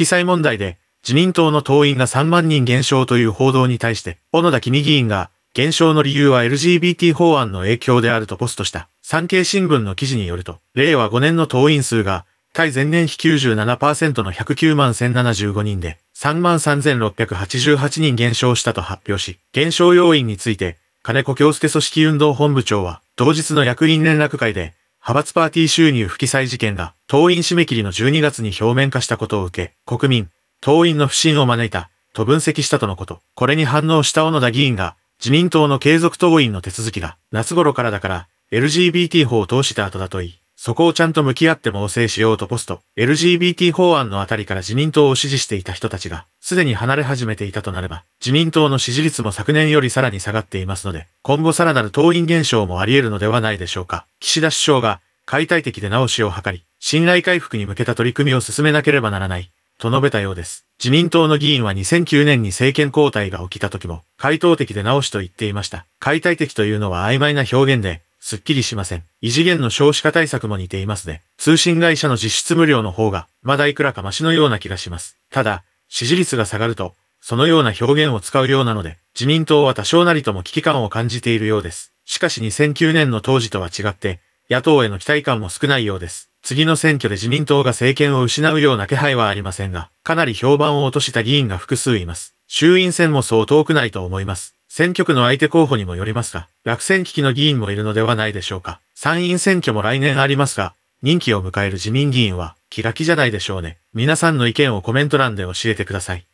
記載問題で、自民党の党員が3万人減少という報道に対して、小野田君議員が、減少の理由は LGBT 法案の影響であるとポストした。産経新聞の記事によると、令和5年の党員数が、対前年比97%の109万1075人で、3万3688人減少したと発表し、減少要因について、金子京介組織運動本部長は、同日の役員連絡会で、派閥パーティー収入不記載事件が党員締め切りの12月に表面化したことを受け、国民、党員の不信を招いた、と分析したとのこと。これに反応した小野田議員が、自民党の継続党員の手続きが、夏頃からだから、LGBT 法を通した後だと言い、そこをちゃんと向き合って猛省しようとポスト、LGBT 法案のあたりから自民党を支持していた人たちが、すでに離れ始めていたとなれば、自民党の支持率も昨年よりさらに下がっていますので、今後さらなる党員減少もあり得るのではないでしょうか。岸田首相が、解体的で直しを図り、信頼回復に向けた取り組みを進めなければならない、と述べたようです。自民党の議員は2009年に政権交代が起きた時も、回答的で直しと言っていました。解体的というのは曖昧な表現で、すっきりしません。異次元の少子化対策も似ていますね。通信会社の実質無料の方が、まだいくらかマシのような気がします。ただ、支持率が下がると、そのような表現を使うようなので、自民党は多少なりとも危機感を感じているようです。しかし2009年の当時とは違って、野党への期待感も少ないようです。次の選挙で自民党が政権を失うような気配はありませんが、かなり評判を落とした議員が複数います。衆院選もそう遠くないと思います。選挙区の相手候補にもよりますが、落選危機の議員もいるのではないでしょうか。参院選挙も来年ありますが、任期を迎える自民議員は気が気じゃないでしょうね。皆さんの意見をコメント欄で教えてください。